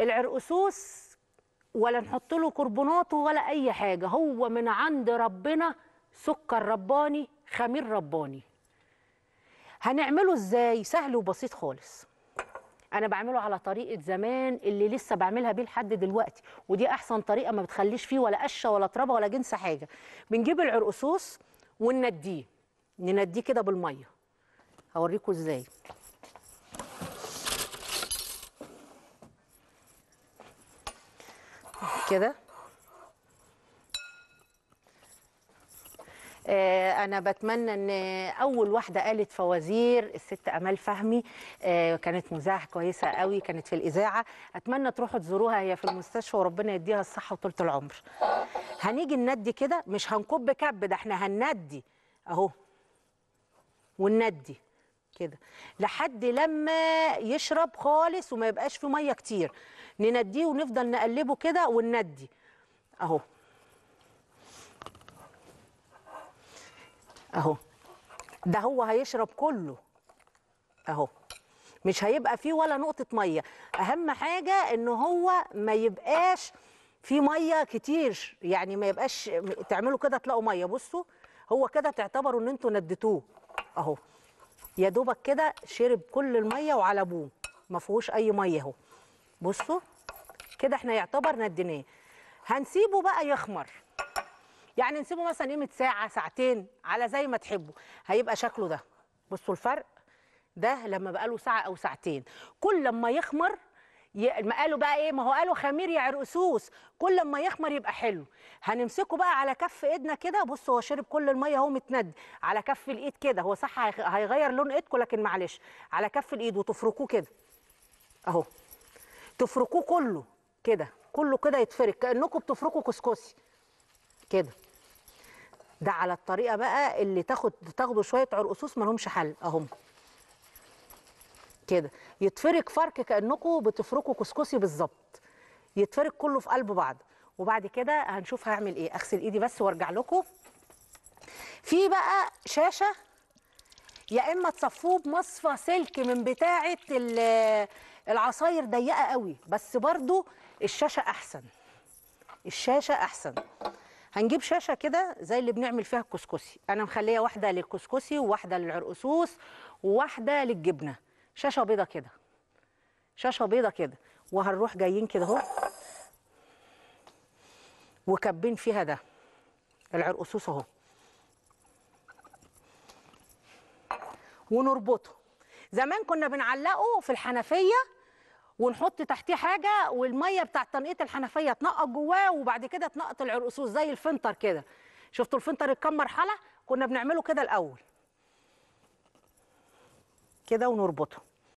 العرقسوس ولا نحط له كربوناته ولا اي حاجه هو من عند ربنا سكر رباني خمير رباني هنعمله ازاي سهل وبسيط خالص انا بعمله على طريقه زمان اللي لسه بعملها بيه لحد دلوقتي ودي احسن طريقه ما بتخليش فيه ولا قشه ولا ترابه ولا جنس حاجه بنجيب العرقسوس ونديه ننديه كده بالميه هوريكم ازاي كده آه، انا بتمنى ان اول واحده قالت فوازير الست امال فهمي آه، كانت مذاعه كويسه قوي كانت في الاذاعه اتمنى تروحوا تزوروها هي في المستشفى وربنا يديها الصحه وطولة العمر هنيجي نندي كده مش هنكب كب ده احنا هندي اهو والندي كده لحد لما يشرب خالص وما يبقاش فيه ميه كتير ننديه ونفضل نقلبه كده ونندي اهو اهو ده هو هيشرب كله اهو مش هيبقى فيه ولا نقطه ميه اهم حاجه ان هو ما يبقاش فيه ميه كتير يعني ما يبقاش تعملوا كده تلاقوا ميه بصوا هو كده تعتبروا ان انتوا نديتوه اهو يا دوبك كده شرب كل الميه وعلى ابوه ما فيهوش اي ميه اهو بصوا كده احنا يعتبر نديناه هنسيبه بقى يخمر يعني نسيبه مثلا قيمه ساعه ساعتين على زي ما تحبوا هيبقى شكله ده بصوا الفرق ده لما بقاله ساعه او ساعتين كل لما يخمر ي... ما قالوا بقى ايه ما هو قالوا خمير عرقسوس كل ما يخمر يبقى حلو هنمسكه بقى على كف ايدنا كده بص هو شرب كل الميه اهو متند على كف الايد كده هو صح هيغير لون ايدكم لكن معلش على كف الايد وتفركوه كده اهو تفركوه كله كده كله كده يتفرك كانكم بتفركوا كسكسي كده ده على الطريقه بقى اللي تاخد تاخدوا شويه عرقسوس ما لهمش حل اهم كده يتفرك فرك كانكم بتفركوا كسكسي بالظبط يتفرك كله في قلب بعض وبعد كده هنشوف هعمل ايه اغسل ايدي بس وارجع لكم في بقى شاشه يا اما تصفوه بمصفى سلك من بتاعه العصاير ضيقه قوي بس برضو الشاشه احسن الشاشه احسن هنجيب شاشه كده زي اللي بنعمل فيها الكسكسي انا مخليه واحده للكسكسي وواحده للعرقسوس وواحده للجبنه شاشه بيضه كده شاشه بيضه كده وهنروح جايين كده اهو وكبين فيها ده العرقسوس اهو ونربطه زمان كنا بنعلقه في الحنفيه ونحط تحتيه حاجه والميه بتاعت تنقيط الحنفيه تنقط جواه وبعد كده تنقط العرقسوس زي الفنتر كده شفتوا الفنتر الكام مرحله كنا بنعمله كده الاول queda un urbot.